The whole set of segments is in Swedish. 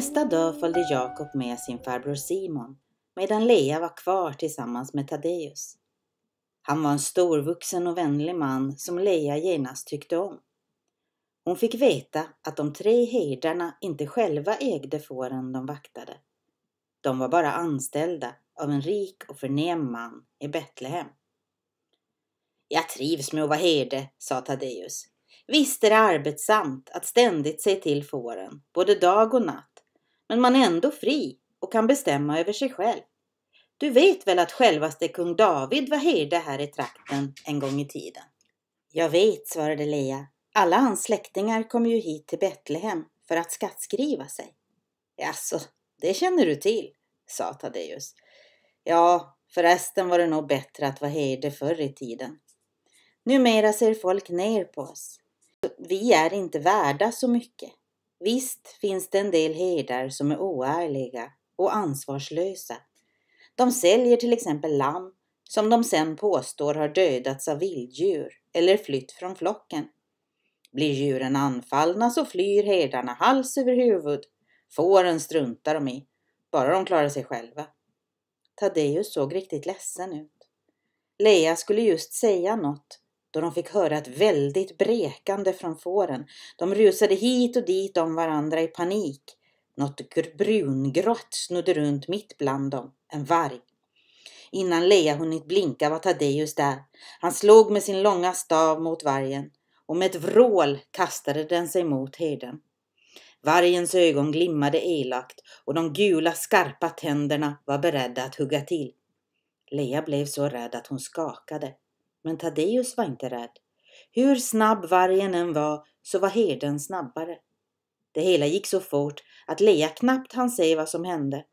Nästa dag följde Jakob med sin farbror Simon medan Lea var kvar tillsammans med Tadeus. Han var en storvuxen och vänlig man som Lea genast tyckte om. Hon fick veta att de tre herdarna inte själva ägde fåren de vaktade. De var bara anställda av en rik och förnäm man i Betlehem. Jag trivs med att vara herde, sa Tadeus. Visst är det arbetsamt att ständigt se till fåren, både dag och natt, men man är ändå fri och kan bestämma över sig själv. Du vet väl att självaste kung David var herde här i trakten en gång i tiden? Jag vet, svarade Lea. Alla hans släktingar kom ju hit till Betlehem för att skattskriva sig. Jaså, det känner du till, sa Taddeus. Ja, förresten var det nog bättre att vara herde förr i tiden. Numera ser folk ner på oss. Vi är inte värda så mycket. Visst finns det en del herdar som är oärliga och ansvarslösa. De säljer till exempel lamm som de sen påstår har dödats av vilddjur eller flytt från flocken. Blir djuren anfallna så flyr herdarna hals över huvud. Fåren struntar de i, bara de klarar sig själva. Taddeus såg riktigt ledsen ut. Lea skulle just säga något då de fick höra ett väldigt brekande från fåren. De rusade hit och dit om varandra i panik. Något brungrått snodde runt mitt bland dem, en varg. Innan Leia hunnit blinka var Taddeus där. Han slog med sin långa stav mot vargen och med ett vrål kastade den sig mot herden. Vargens ögon glimmade elakt och de gula skarpa tänderna var beredda att hugga till. Leia blev så rädd att hon skakade. Men Taddeus var inte rädd. Hur snabb vargen än var så var herden snabbare. Det hela gick så fort att Lea knappt hann se vad som hände.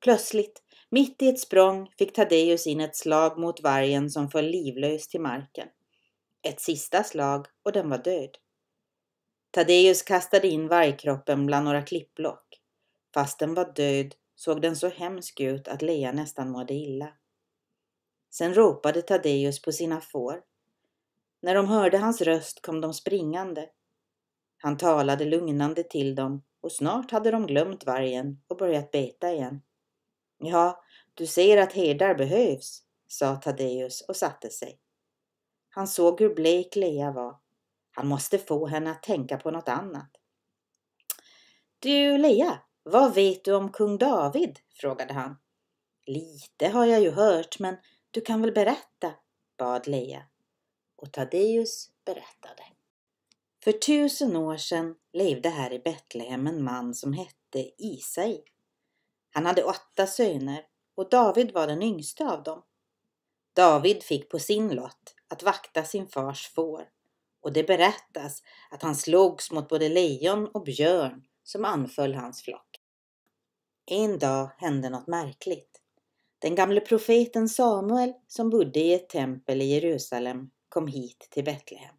Plötsligt, mitt i ett språng, fick Taddeus in ett slag mot vargen som föll livlös till marken. Ett sista slag och den var död. Taddeus kastade in vargkroppen bland några klippblock. Fast den var död såg den så hemsk ut att Lea nästan mådde illa. Sen ropade Taddeus på sina får. När de hörde hans röst kom de springande. Han talade lugnande till dem och snart hade de glömt vargen och börjat beta igen. Ja, du ser att herdar behövs, sa Taddeus och satte sig. Han såg hur blek Lea var. Han måste få henne att tänka på något annat. Du Lea, vad vet du om kung David? frågade han. Lite har jag ju hört, men du kan väl berätta, bad Lea. Och Tadeus berättade. För tusen år sedan levde här i Betlehem en man som hette Isai. Han hade åtta söner och David var den yngste av dem. David fick på sin lott att vakta sin fars får och det berättas att han slogs mot både lejon och björn som anföll hans flock. En dag hände något märkligt. Den gamle profeten Samuel, som bodde i ett tempel i Jerusalem, kom hit till Betlehem.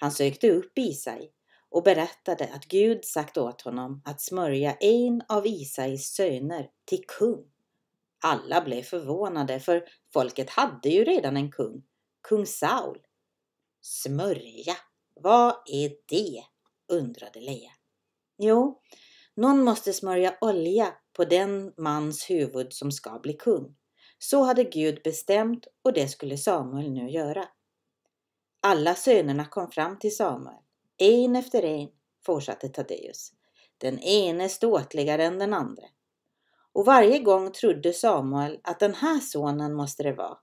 Han sökte upp Isai och berättade att Gud sagt åt honom att smörja en av Isais söner till kung. Alla blev förvånade, för folket hade ju redan en kung, kung Saul. Smörja, vad är det? undrade Lea. Jo, någon måste smörja olja på den mans huvud som ska bli kung. Så hade Gud bestämt och det skulle Samuel nu göra. Alla sönerna kom fram till Samuel, en efter en, fortsatte Taddeus. den ene ståtligare än den andra. Och varje gång trodde Samuel att den här sonen måste det vara.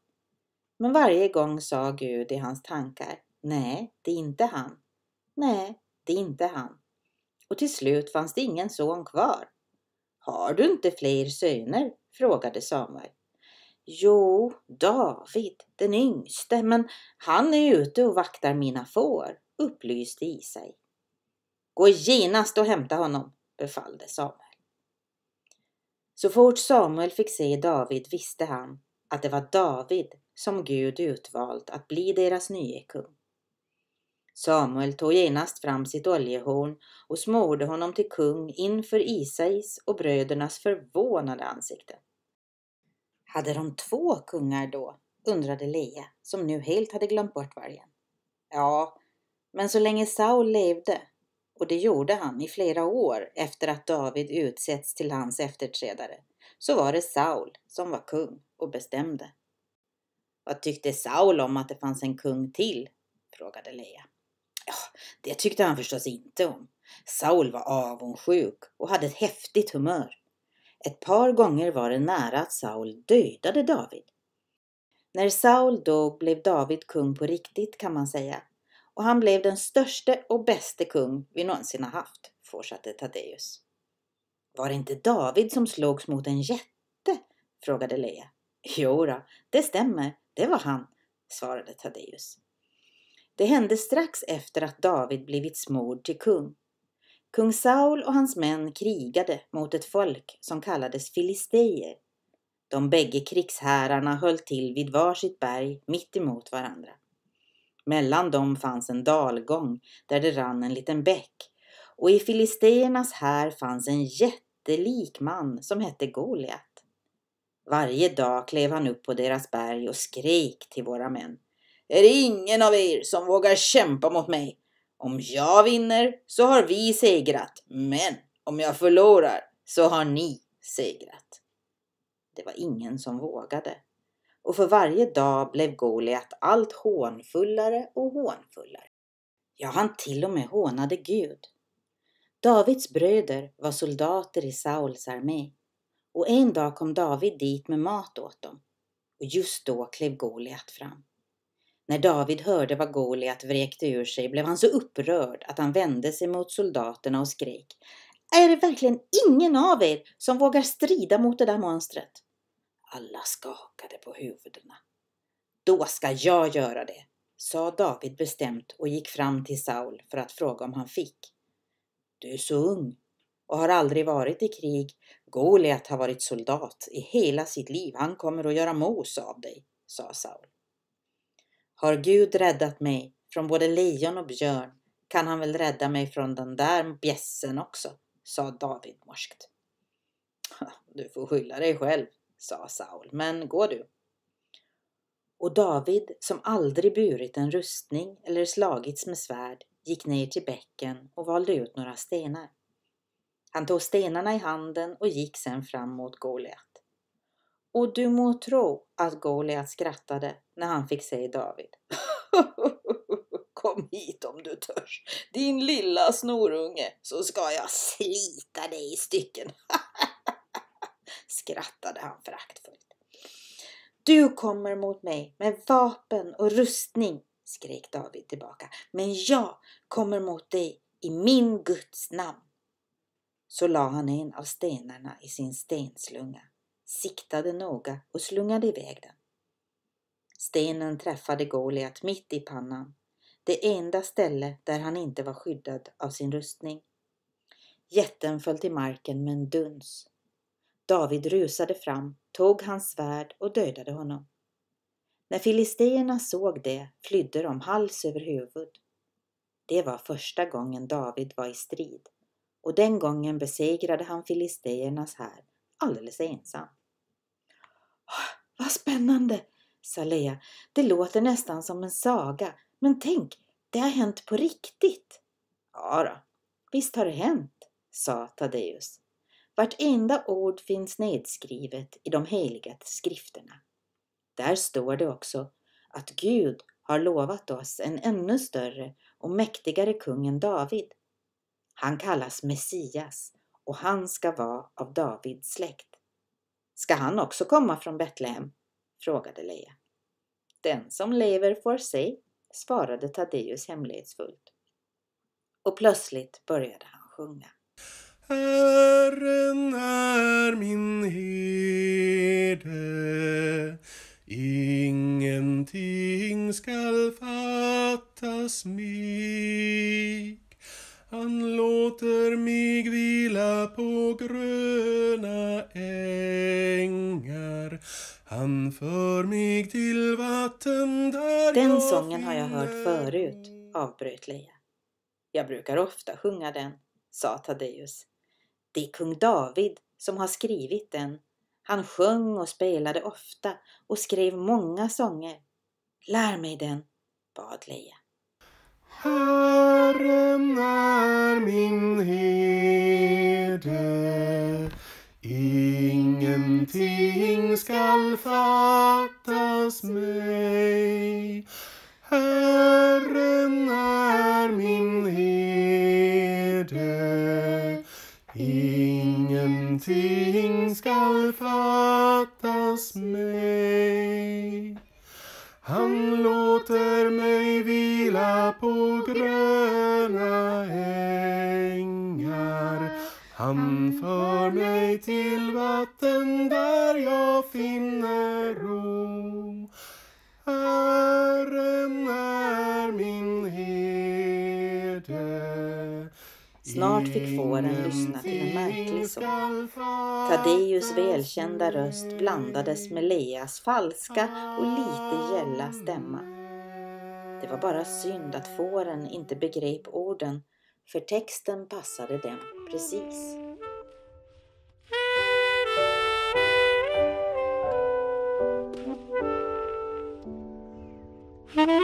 Men varje gång sa Gud i hans tankar, nej, det är inte han. Nej, det är inte han och till slut fanns det ingen son kvar. Har du inte fler söner? frågade Samuel. Jo, David, den yngste, men han är ute och vaktar mina får, upplyste Isai. Gå genast och hämta honom, befallde Samuel. Så fort Samuel fick se David visste han att det var David som Gud utvalt att bli deras nye kung. Samuel tog genast fram sitt oljehorn och smorde honom till kung inför Isais och brödernas förvånade ansikte. Hade de två kungar då? undrade Lea, som nu helt hade glömt bort vargen. Ja, men så länge Saul levde, och det gjorde han i flera år efter att David utsetts till hans efterträdare, så var det Saul som var kung och bestämde. Vad tyckte Saul om att det fanns en kung till? frågade Lea. Ja, det tyckte han förstås inte om. Saul var avundsjuk och hade ett häftigt humör. Ett par gånger var det nära att Saul dödade David. När Saul dog blev David kung på riktigt kan man säga. Och han blev den största och bäste kung vi någonsin har haft, fortsatte Taddeus. Var det inte David som slogs mot en jätte? frågade Lea. Jo det stämmer, det var han, svarade Taddeus. Det hände strax efter att David blivit smord till kung. Kung Saul och hans män krigade mot ett folk som kallades filisteer. De bägge krigshärarna höll till vid varsitt berg mitt emot varandra. Mellan dem fanns en dalgång där det rann en liten bäck och i filisteernas här fanns en jättelik man som hette Goliat. Varje dag klev han upp på deras berg och skrek till våra män är det ingen av er som vågar kämpa mot mig. Om jag vinner så har vi segrat, men om jag förlorar så har ni segrat. Det var ingen som vågade. Och för varje dag blev Goliat allt hånfullare och hånfullare. Ja, han till och med hånade Gud. Davids bröder var soldater i Sauls armé. Och en dag kom David dit med mat åt dem. Och just då klev Goliat fram. När David hörde vad Goliat vräkte ur sig blev han så upprörd att han vände sig mot soldaterna och skrek Är det verkligen ingen av er som vågar strida mot det där monstret? Alla skakade på huvudena. Då ska jag göra det, sa David bestämt och gick fram till Saul för att fråga om han fick. Du är så ung och har aldrig varit i krig. Goliat har varit soldat i hela sitt liv. Han kommer att göra mos av dig, sa Saul. Har Gud räddat mig från både lejon och björn kan han väl rädda mig från den där bjässen också, sa David morskt. Du får skylla dig själv, sa Saul, men gå du. Och David, som aldrig burit en rustning eller slagits med svärd, gick ner till bäcken och valde ut några stenar. Han tog stenarna i handen och gick sedan fram mot Goliat. Och du må tro att Goliat skrattade när han fick se David. Kom hit om du törs, din lilla snorunge, så ska jag slita dig i stycken. skrattade han föraktfullt. Du kommer mot mig med vapen och rustning, skrek David tillbaka. Men jag kommer mot dig i min Guds namn. Så la han en av stenarna i sin stenslunga siktade noga och slungade iväg den. Stenen träffade Goliat mitt i pannan, det enda ställe där han inte var skyddad av sin rustning. Jätten föll till marken med en duns. David rusade fram, tog hans svärd och dödade honom. När filisteerna såg det flydde de hals över huvud. Det var första gången David var i strid och den gången besegrade han filisteernas här alldeles ensam. Vad spännande, sa Lea. Det låter nästan som en saga. Men tänk, det har hänt på riktigt. Ja då, visst har det hänt, sa Taddeus. Vartenda ord finns nedskrivet i de heliga skrifterna. Där står det också att Gud har lovat oss en ännu större och mäktigare kung än David. Han kallas Messias och han ska vara av Davids släkt. Ska han också komma från Betlehem? frågade Leia. Den som lever får se, svarade Taddeus hemlighetsfullt. Och plötsligt började han sjunga. Herren är min herde Ingenting skall fattas mig Han låter mig vila på gröna ängar han för mig till vatten där Den jag sången har jag hört förut, avbröt Leia. Jag brukar ofta sjunga den, sa Tadeus. Det är kung David som har skrivit den. Han sjöng och spelade ofta och skrev många sånger. Lär mig den, bad Leia. Herren är min herde ingenting skall fattas mig. Herren är min herde, ingenting skall fattas mig. Han låter mig vila på grön Han för mig till vatten där jag finner ro. Herren är min herde. Snart fick fåren lyssna till en märklig sång. Taddeus välkända röst blandades med Leas falska och lite gälla stämma. Det var bara synd att fåren inte begrep orden för texten passade dem precis. Mm.